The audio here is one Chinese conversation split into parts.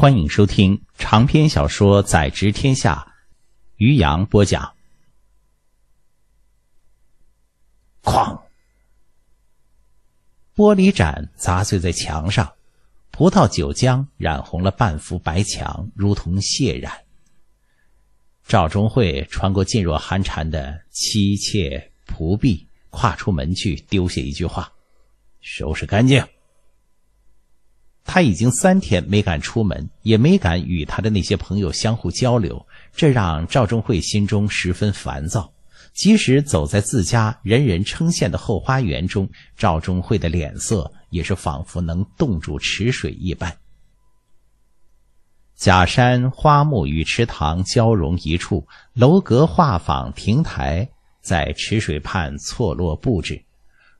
欢迎收听长篇小说《宰执天下》，于洋播讲。哐！玻璃盏砸碎在墙上，葡萄酒浆染红了半幅白墙，如同血染。赵忠惠穿过噤若寒蝉的妻妾仆婢，跨出门去，丢下一句话：“收拾干净。”他已经三天没敢出门，也没敢与他的那些朋友相互交流，这让赵忠惠心中十分烦躁。即使走在自家人人称羡的后花园中，赵忠惠的脸色也是仿佛能冻住池水一般。假山、花木与池塘交融一处，楼阁、画舫、亭台在池水畔错落布置。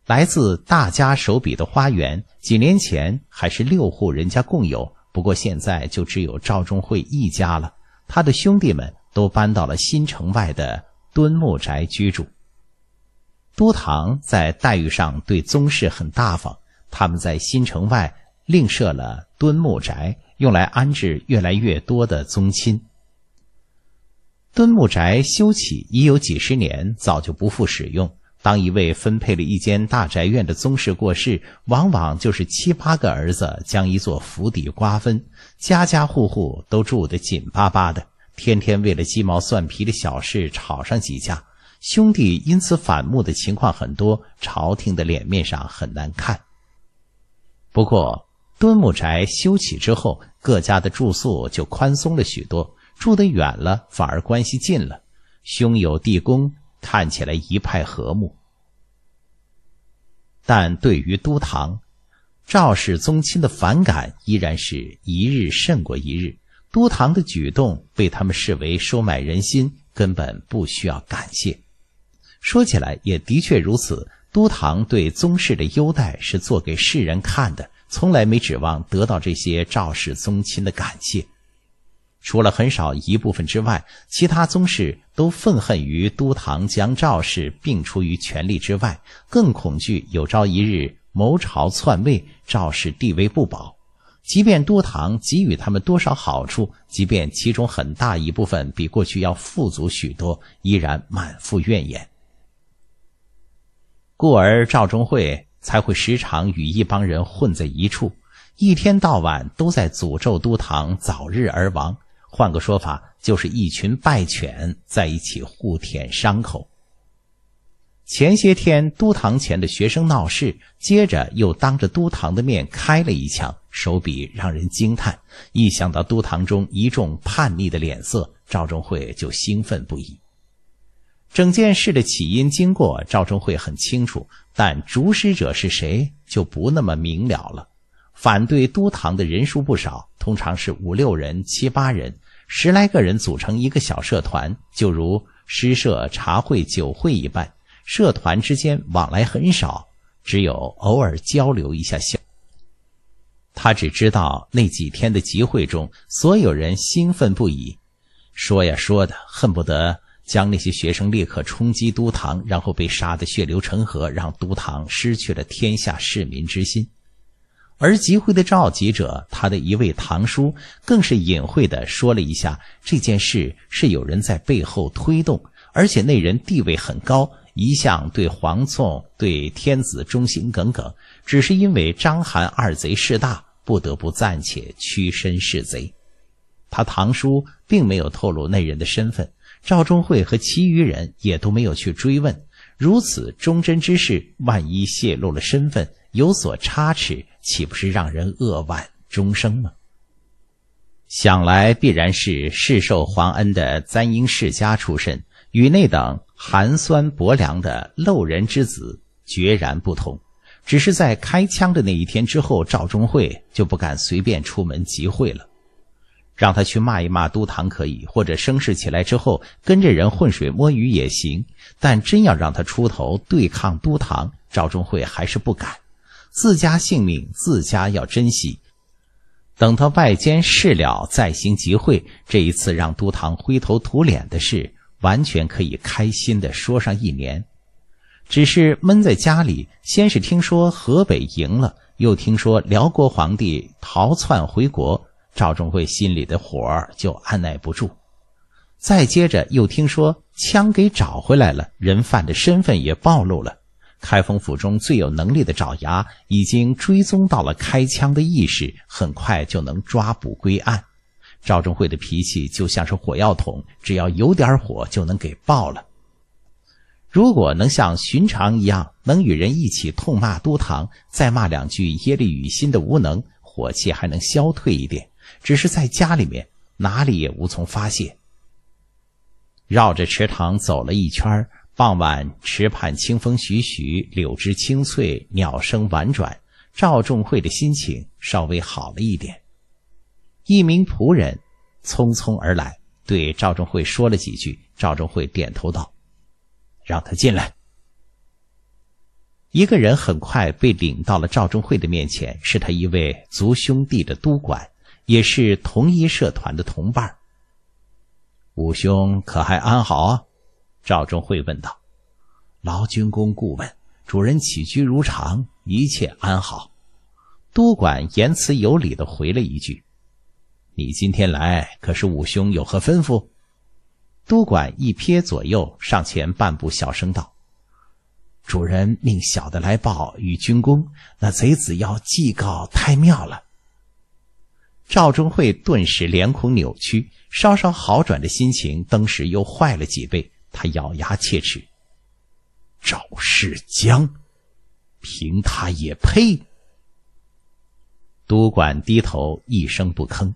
来自大家手笔的花园，几年前还是六户人家共有，不过现在就只有赵忠惠一家了。他的兄弟们都搬到了新城外的敦木宅居住。都堂在待遇上对宗室很大方，他们在新城外另设了敦木宅，用来安置越来越多的宗亲。敦木宅修起已有几十年，早就不复使用。当一位分配了一间大宅院的宗室过世，往往就是七八个儿子将一座府邸瓜分，家家户户都住得紧巴巴的，天天为了鸡毛蒜皮的小事吵上几架，兄弟因此反目的情况很多，朝廷的脸面上很难看。不过端木宅修起之后，各家的住宿就宽松了许多，住得远了反而关系近了，兄友弟恭。看起来一派和睦，但对于都堂、赵氏宗亲的反感，依然是一日胜过一日。都堂的举动被他们视为收买人心，根本不需要感谢。说起来也的确如此，都堂对宗室的优待是做给世人看的，从来没指望得到这些赵氏宗亲的感谢。除了很少一部分之外，其他宗室都愤恨于都堂将赵氏并出于权力之外，更恐惧有朝一日谋朝篡位，赵氏地位不保。即便都堂给予他们多少好处，即便其中很大一部分比过去要富足许多，依然满腹怨言。故而赵忠惠才会时常与一帮人混在一处，一天到晚都在诅咒都堂早日而亡。换个说法，就是一群败犬在一起互舔伤口。前些天都堂前的学生闹事，接着又当着都堂的面开了一枪，手笔让人惊叹。一想到都堂中一众叛逆的脸色，赵忠惠就兴奋不已。整件事的起因经过，赵忠惠很清楚，但主使者是谁就不那么明了了。反对都堂的人数不少。通常是五六人、七八人、十来个人组成一个小社团，就如诗社、茶会、酒会一般。社团之间往来很少，只有偶尔交流一下。小他只知道那几天的集会中，所有人兴奋不已，说呀说的，恨不得将那些学生立刻冲击都堂，然后被杀得血流成河，让都堂失去了天下市民之心。而集会的召集者，他的一位堂叔更是隐晦的说了一下这件事是有人在背后推动，而且那人地位很高，一向对黄琮、对天子忠心耿耿，只是因为章邯二贼势大，不得不暂且屈身是贼。他堂叔并没有透露那人的身份，赵忠惠和其余人也都没有去追问。如此忠贞之事，万一泄露了身份，有所差池，岂不是让人扼腕终生吗？想来必然是世受皇恩的簪缨世家出身，与那等寒酸薄凉的陋人之子决然不同。只是在开枪的那一天之后，赵忠会就不敢随便出门集会了。让他去骂一骂都堂可以，或者声势起来之后跟着人浑水摸鱼也行。但真要让他出头对抗都堂，赵忠惠还是不敢。自家性命自家要珍惜。等他外间事了再行集会。这一次让都堂灰头土脸的事，完全可以开心的说上一年。只是闷在家里，先是听说河北赢了，又听说辽国皇帝逃窜回国。赵忠慧心里的火就按耐不住，再接着又听说枪给找回来了，人犯的身份也暴露了。开封府中最有能力的爪牙已经追踪到了开枪的意识，很快就能抓捕归案。赵忠慧的脾气就像是火药桶，只要有点火就能给爆了。如果能像寻常一样，能与人一起痛骂都堂，再骂两句耶律雨欣的无能，火气还能消退一点。只是在家里面，哪里也无从发泄。绕着池塘走了一圈，傍晚池畔清风徐徐，柳枝青翠，鸟声婉转，赵仲惠的心情稍微好了一点。一名仆人匆匆而来，对赵仲惠说了几句，赵仲惠点头道：“让他进来。”一个人很快被领到了赵仲惠的面前，是他一位族兄弟的督管。也是同一社团的同伴。武兄可还安好？赵忠惠问道。劳军公顾问，主人起居如常，一切安好。督管言辞有礼的回了一句：“你今天来，可是武兄有何吩咐？”督管一瞥左右，上前半步，小声道：“主人命小的来报与军公，那贼子要祭告太庙了。”赵忠惠顿时脸孔扭曲，稍稍好转的心情，当时又坏了几倍。他咬牙切齿：“赵世江，凭他也配？”督管低头一声不吭。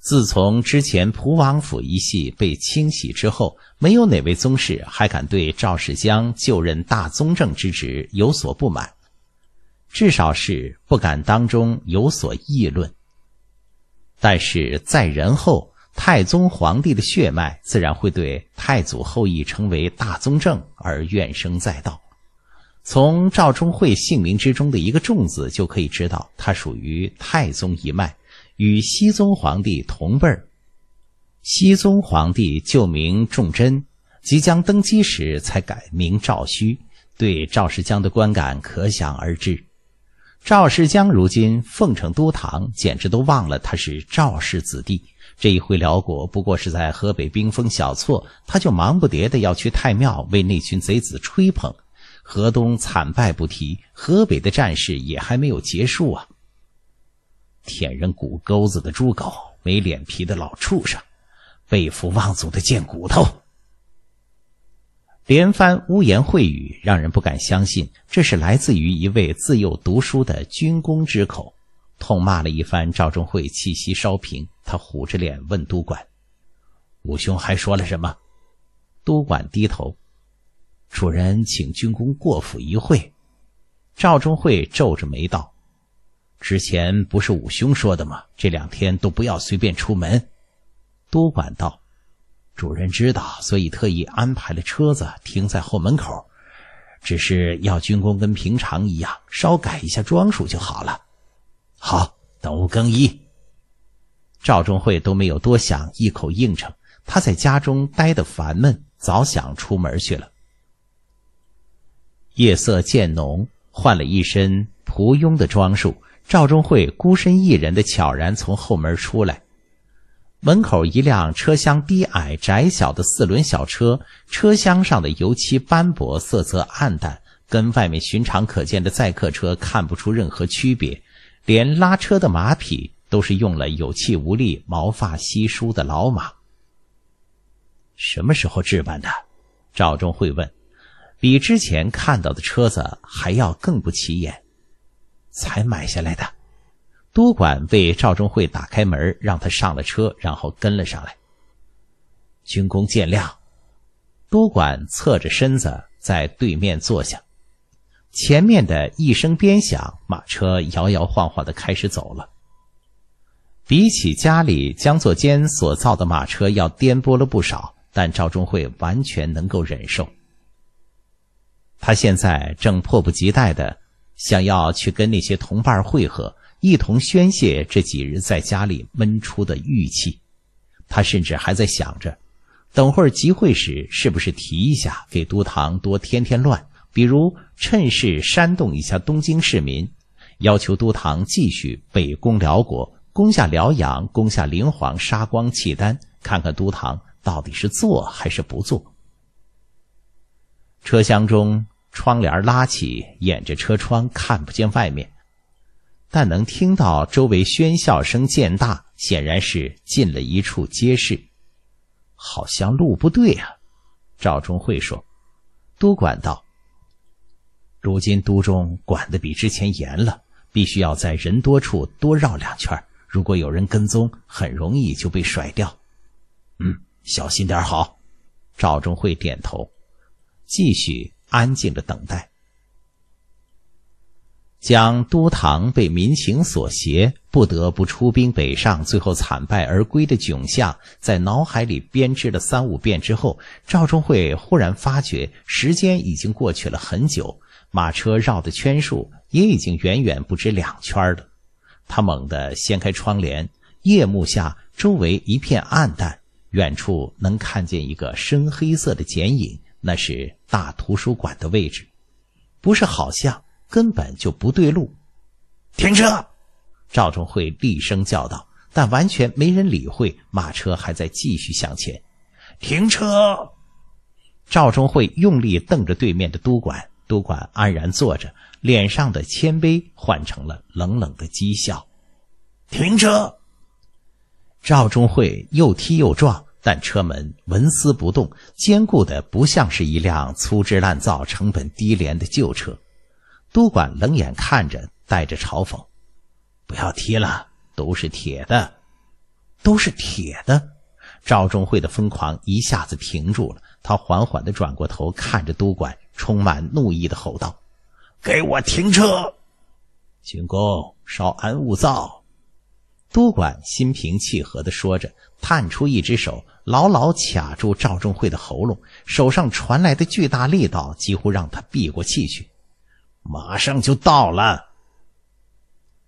自从之前蒲王府一系被清洗之后，没有哪位宗室还敢对赵世江就任大宗正之职有所不满。至少是不敢当中有所议论。但是在人后，太宗皇帝的血脉自然会对太祖后裔成为大宗正而怨声载道。从赵忠惠姓名之中的一个“重”字就可以知道，他属于太宗一脉，与熙宗皇帝同辈儿。熙宗皇帝旧名重贞，即将登基时才改名赵顼，对赵世江的观感可想而知。赵世江如今奉承都堂，简直都忘了他是赵氏子弟。这一回辽国不过是在河北兵锋小挫，他就忙不迭的要去太庙为那群贼子吹捧。河东惨败不提，河北的战事也还没有结束啊！舔人骨钩子的猪狗，没脸皮的老畜生，背负望族的贱骨头！连番污言秽语，让人不敢相信这是来自于一位自幼读书的军功之口。痛骂了一番，赵忠惠气息稍平，他虎着脸问督管：“武兄还说了什么？”督管低头：“主人请军功过府一会。”赵忠惠皱着眉道：“之前不是武兄说的吗？这两天都不要随便出门。”督管道。主人知道，所以特意安排了车子停在后门口，只是要军功跟平常一样，稍改一下装束就好了。好，等我更衣。赵忠惠都没有多想，一口应承。他在家中待的烦闷，早想出门去了。夜色渐浓，换了一身仆佣的装束，赵忠惠孤身一人的悄然从后门出来。门口一辆车厢低矮窄小的四轮小车，车厢上的油漆斑驳，色泽暗淡，跟外面寻常可见的载客车看不出任何区别，连拉车的马匹都是用了有气无力、毛发稀疏的老马。什么时候置办的？赵忠会问，比之前看到的车子还要更不起眼，才买下来的。督管为赵忠惠打开门，让他上了车，然后跟了上来。军功见谅，督管侧着身子在对面坐下。前面的一声鞭响，马车摇摇晃晃的开始走了。比起家里江作间所造的马车要颠簸了不少，但赵忠惠完全能够忍受。他现在正迫不及待的。想要去跟那些同伴汇合，一同宣泄这几日在家里闷出的郁气。他甚至还在想着，等会儿集会时是不是提一下，给都堂多添添乱，比如趁势煽动一下东京市民，要求都堂继续北攻辽国，攻下辽阳，攻下灵皇，杀光契丹，看看都堂到底是做还是不做。车厢中。窗帘拉起，掩着车窗，看不见外面，但能听到周围喧嚣声渐大，显然是进了一处街市。好像路不对啊，赵忠会说。都管道，如今都中管的比之前严了，必须要在人多处多绕两圈。如果有人跟踪，很容易就被甩掉。嗯，小心点好。赵忠会点头，继续。安静的等待。将都堂被民情所胁，不得不出兵北上，最后惨败而归的窘相，在脑海里编织了三五遍之后，赵忠惠忽然发觉时间已经过去了很久，马车绕的圈数也已经远远不止两圈了。他猛地掀开窗帘，夜幕下周围一片暗淡，远处能看见一个深黑色的剪影。那是大图书馆的位置，不是好像根本就不对路。停车！赵忠慧厉声叫道，但完全没人理会，马车还在继续向前。停车！赵忠慧用力瞪着对面的督管，督管安然坐着，脸上的谦卑换成了冷冷的讥笑。停车！赵忠慧又踢又撞。但车门纹丝不动，坚固的不像是一辆粗制滥造、成本低廉的旧车。督管冷眼看着，带着嘲讽：“不要提了，都是铁的，都是铁的。”赵忠慧的疯狂一下子停住了，他缓缓的转过头，看着督管，充满怒意的吼道：“给我停车！”秦公，稍安勿躁。督管心平气和地说着，探出一只手，牢牢卡住赵忠慧的喉咙，手上传来的巨大力道几乎让他闭过气去。马上就到了。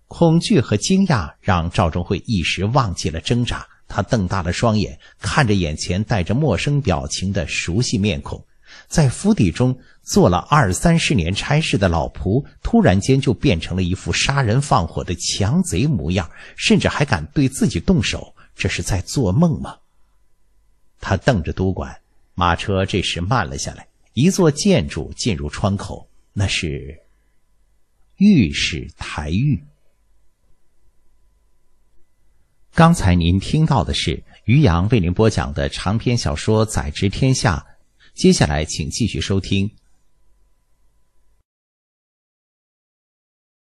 恐惧和惊讶让赵忠惠一时忘记了挣扎，他瞪大了双眼，看着眼前带着陌生表情的熟悉面孔。在府邸中做了二三十年差事的老仆，突然间就变成了一副杀人放火的强贼模样，甚至还敢对自己动手，这是在做梦吗？他瞪着督管，马车这时慢了下来，一座建筑进入窗口，那是御史台狱。刚才您听到的是于洋为您播讲的长篇小说《宰执天下》。接下来，请继续收听。